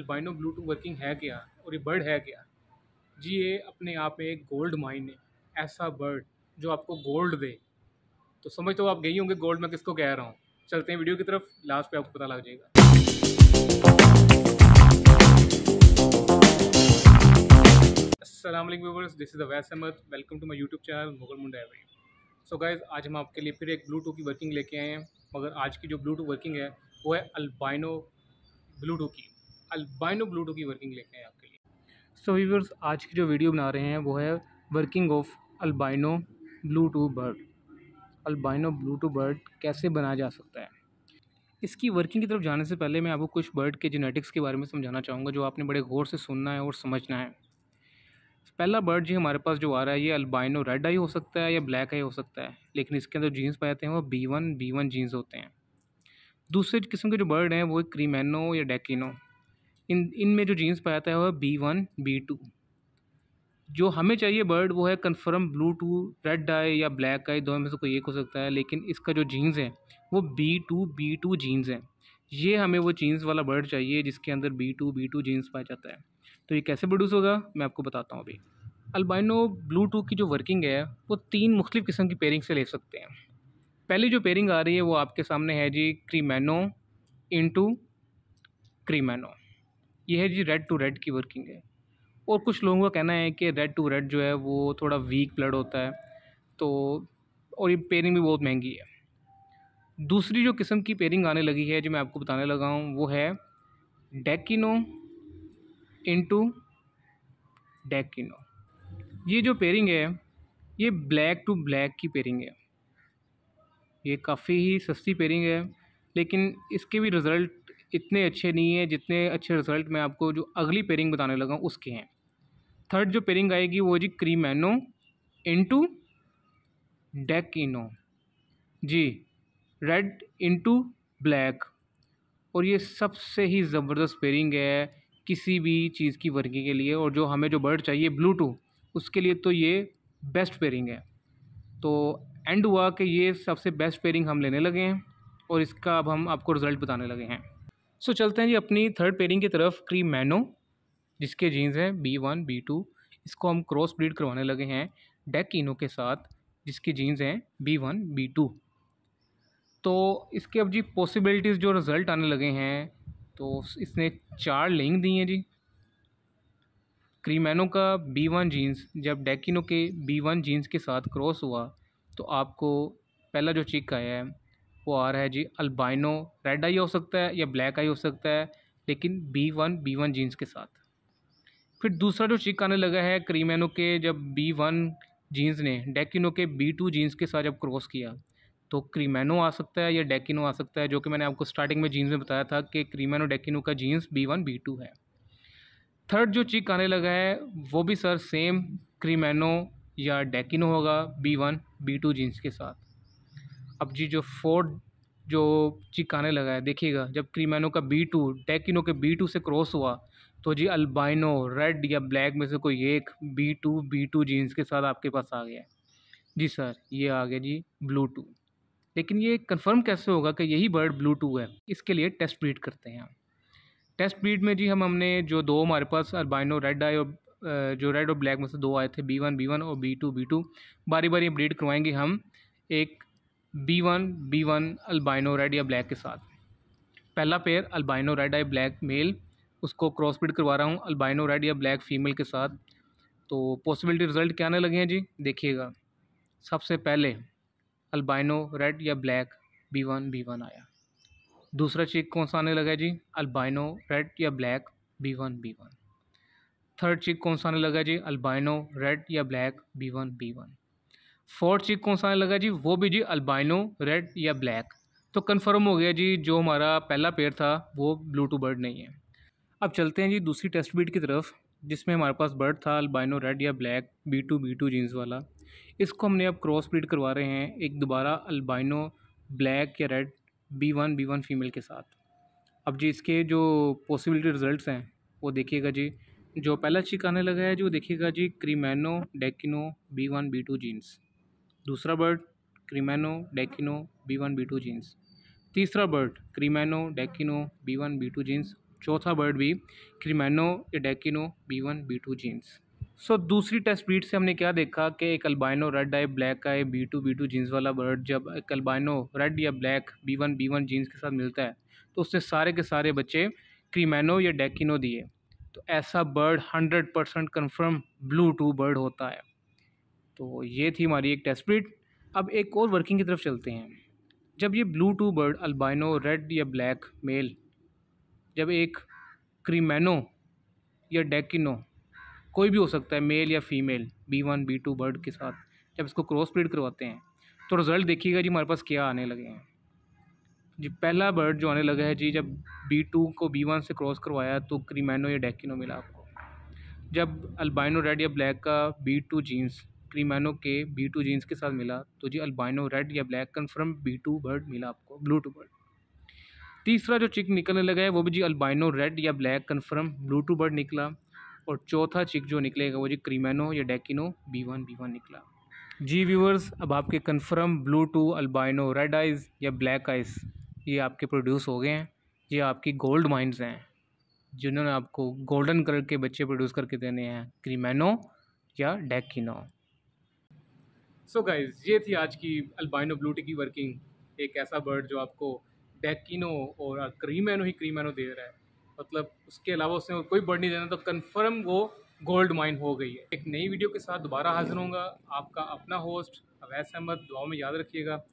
albino Bluetooth working है क्या और ये बर्ड है क्या जी ये अपने आप में एक गोल्ड माइन है ऐसा बर्ड जो आपको गोल्ड दे तो समझ तो आप गई होंगे गोल्ड मैं किसको कह रहा हूँ चलते हैं वीडियो की तरफ लास्ट पे आपको पता लग जाएगा असलम viewers this is Awais Ahmed welcome to my YouTube channel Mughal Munda every so guys आज हम आपके लिए फिर एक ब्लूटूथ की वर्किंग लेके आए हैं मगर आज की जो ब्लू वर्किंग है वो है अल्बाइनो ब्लू की अल्बाइनो ब्लूटो की वर्किंग लेके आए आपके लिए सो so, व्यूवर्स आज की जो वीडियो बना रहे हैं वो है working of albino bluetooth bird albino bluetooth bird कैसे बनाया जा सकता है इसकी वर्किंग की तरफ जाने से पहले मैं आपको कुछ बर्ड के जेनेटिक्स के बारे में समझाना चाहूँगा जो आपने बड़े गौर से सुनना है और समझना है पहला बर्ड जी हमारे पास जो आ रहा है ये अल्बाइनो रेड आई हो सकता है या ब्लैक आई हो सकता है लेकिन इसके अंदर जीन्स पाए जाते हैं वो B one B one genes होते हैं दूसरे किस्म के जो बर्ड हैं वो क्रीमेनो या डेकिनो इन इनमें जो जीन्स पाया जाता है वह बी वन बी टू जो हमें चाहिए बर्ड वो है confirm blue to red dye या ब्लैक डाई दोनों में से कोई एक हो सकता है लेकिन इसका जो जीन्स है वो B two B two genes हैं ये हमें वो जीन्स वाला बर्ड चाहिए जिसके अंदर B two B two genes पाया जाता है तो ये कैसे प्रोड्यूस होगा मैं आपको बताता हूँ अभी अल्बाइनो ब्लू टू की जो वर्किंग है वो तीन मुख्तलिफ़ किस्म की पेयरिंग से ले सकते हैं पहली जो पेयरिंग आ रही है वो आपके सामने है जी क्रीमैनो इंटू क्रीमैनो ये है जी रेड टू रेड की वर्किंग है और कुछ लोगों का कहना है कि रेड टू रेड जो है वो थोड़ा वीक ब्लड होता है तो और ये पेयरिंग भी बहुत महंगी है दूसरी जो किस्म की पेयरिंग आने लगी है जो मैं आपको बताने लगा हूँ वो है डेकिनो टू डेकिनो ये जो पेयरिंग है ये ब्लैक टू ब्लैक की पेयरिंग है ये काफ़ी ही सस्ती पेयरिंग है लेकिन इसके भी रिज़ल्ट इतने अच्छे नहीं है जितने अच्छे रिजल्ट मैं आपको जो अगली पेयरिंग बताने लगा उसके हैं थर्ड जो पेयरिंग आएगी वो जी क्रीमैनो इंटू डेकिनो जी रेड इंटू ब्लैक और ये सबसे ही ज़बरदस्त पेयरिंग है किसी भी चीज़ की वर्किंग के लिए और जो हमें जो बर्ड चाहिए ब्लूटू उसके लिए तो ये बेस्ट पेयरिंग है तो एंड हुआ कि ये सबसे बेस्ट पेयरिंग हम लेने लगे हैं और इसका अब हम आपको रिज़ल्ट बताने लगे हैं सो चलते हैं जी अपनी थर्ड पेयरिंग की तरफ क्रीम मैनो जिसके जीन्स हैं बी वन बी टू इसको हम क्रॉस ब्रीड करवाने लगे हैं डेक इनो के साथ जिसकी जीन्स हैं बी वन बी टू तो इसके अब जी पॉसिबिलिटीज़ जो रिज़ल्ट आने लगे हैं तो इसने चार लिंक दी हैं जी क्रीमैनो का बी वन जीन्स जब डेकिनो के बी वन जीन्स के साथ क्रॉस हुआ तो आपको पहला जो चिक आया है वो आ रहा है जी अल्बाइनो रेड आई हो सकता है या ब्लैक आई हो सकता है लेकिन B one B one genes के साथ फिर दूसरा जो चिक आने लगा है क्रीमेनो के जब बी वन जीन्स ने डेकिनो के बी टू जीन्स के साथ जब क्रॉस किया तो क्रीमेनो आ सकता है या डेकिनो आ सकता है जो कि मैंने आपको स्टार्टिंग में जीन्स में बताया था कि क्रीमेनो डेकिनो का genes B one B two है थर्ड जो चिक आने लगा है वो भी सर सेम क्रीमेनो या डेकिनो होगा B one B two genes के साथ अब जी जो फोर्ड जो चिकाने लगा है देखिएगा जब क्रीमैनो का बी टू डेकिनो के बी टू से क्रॉस हुआ तो जी अल्बाइनो रेड या ब्लैक में से कोई एक B two B two genes के साथ आपके पास आ गया जी सर ये आ गया जी ब्लू टू लेकिन ये कंफर्म कैसे होगा कि यही बर्ड ब्लू टू है इसके लिए टेस्ट ब्रीड करते हैं टेस्ट ब्रीड में जी हम हमने जो दो हमारे पास अल्बाइनो रेड आए और जो रेड और ब्लैक में से दो आए थे बी वन बी वन और बी टू बी टू बारी बारी ब्रीड करवाएंगे हम एक B one B one albino red या ब्लैक के साथ पहला पेयर अल्बाइनो रेड या ब्लैक मेल उसको क्रॉस ब्रिड करवा रहा हूँ अल्बाइनो रेड या ब्लैक फीमेल के साथ तो पॉसिबिलिटी रिजल्ट क्या आने लगे हैं जी देखिएगा सबसे पहले अल्बाइनो रेड या black B one B one आया दूसरा चिक कौन सा आने लगा है जी अल्बाइनो रेड या black B one B one third chick कौन सा आने लगा है जी अल्बाइनो रेड या black B one B one fourth चीज़ कौन सा आने लगा जी वो भी जी अल्बाइनो रेड या ब्लैक तो कन्फर्म हो गया जी जो हमारा पहला पेयर था वो ब्लू टू बर्ड नहीं है अब चलते हैं जी दूसरी टेस्ट बीट की तरफ जिसमें हमारे पास बर्ड था अल्बाइनो रेड या black B two B two genes वाला इसको हमने अब क्रॉस ब्रीड करवा रहे हैं एक दोबारा अल्बाइनो ब्लैक या red B one B one female के साथ अब जी इसके जो पॉसिबिलिटी रिजल्ट हैं वो देखिएगा जी जो पहला चिक आने लगा है जो देखिएगा जी क्रीमैनो डेकिनो B one B two genes दूसरा बर्ड क्रीमैनो डेकिनो B one B two genes तीसरा बर्ड क्रीमैनो डेकिनो B one B two genes चौथा बर्ड भी क्रीमैनो डेकिनो B one B two genes so दूसरी टेस्ट ब्रीड से हमने क्या देखा कि एक अल्बाइनो रेड आई ब्लैक आए B two B two genes वाला बर्ड जब एक अल्बाइनो रेड या black B one B one genes के साथ मिलता है तो उससे सारे के सारे बच्चे क्रीमैनो या डेकिनो दिए तो ऐसा bird hundred percent confirm blue two bird होता है तो ये थी हमारी एक टेस्ट ब्रीड अब एक और वर्किंग की तरफ चलते हैं जब ये blue two bird albino red या ब्लैक मेल जब एक क्रीमैनो या डेकिनो कोई भी हो सकता है मेल या female B one B two bird के साथ जब इसको क्रॉस ब्रीड करवाते हैं तो रिज़ल्ट देखिएगा जी हमारे पास क्या आने लगे हैं जी पहला बर्ड जो आने लगा है जी जब बी टू को बी वन से क्रॉस करवाया तो क्रीमैनो या डेकिनो मिला आपको जब अल्बाइनो रेड या ब्लैक का बी टू जीन्स क्रीमैनो के बी टू जीन्स के साथ मिला तो जी अल्बाइनो रेड या black confirm B two bird मिला आपको ब्लू टू बर्ड तीसरा जो चिक निकलने लगा है वो भी जी अल्बाइनो रेड या black confirm blue two bird निकला और चौथा चिक जो निकलेगा वो जी क्रीमैनो या डेकिनो बी वन बी वन निकला जी व्यूवर्स अब आपके confirm blue two albino red eyes या ब्लैक आइज़ ये आपके प्रोड्यूस हो गए हैं ये आपकी गोल्ड माइंस हैं जिन्होंने आपको गोल्डन कलर के बच्चे प्रोड्यूस करके देने हैं क्रीमैनो या डेकिनो सो so गाइज ये थी आज की अल्बाइनो ब्लूटी की वर्किंग एक ऐसा बर्ड जो आपको डेकिनो और क्रीमैनो ही क्रीमैनो दे रहा है मतलब उसके अलावा उसने कोई बर्ड नहीं देना तो कन्फर्म वो गोल्ड माइन हो गई है एक नई वीडियो के साथ दोबारा हाजिर होंगे आपका अपना होस्ट अवैस अहमद दुआ में याद रखिएगा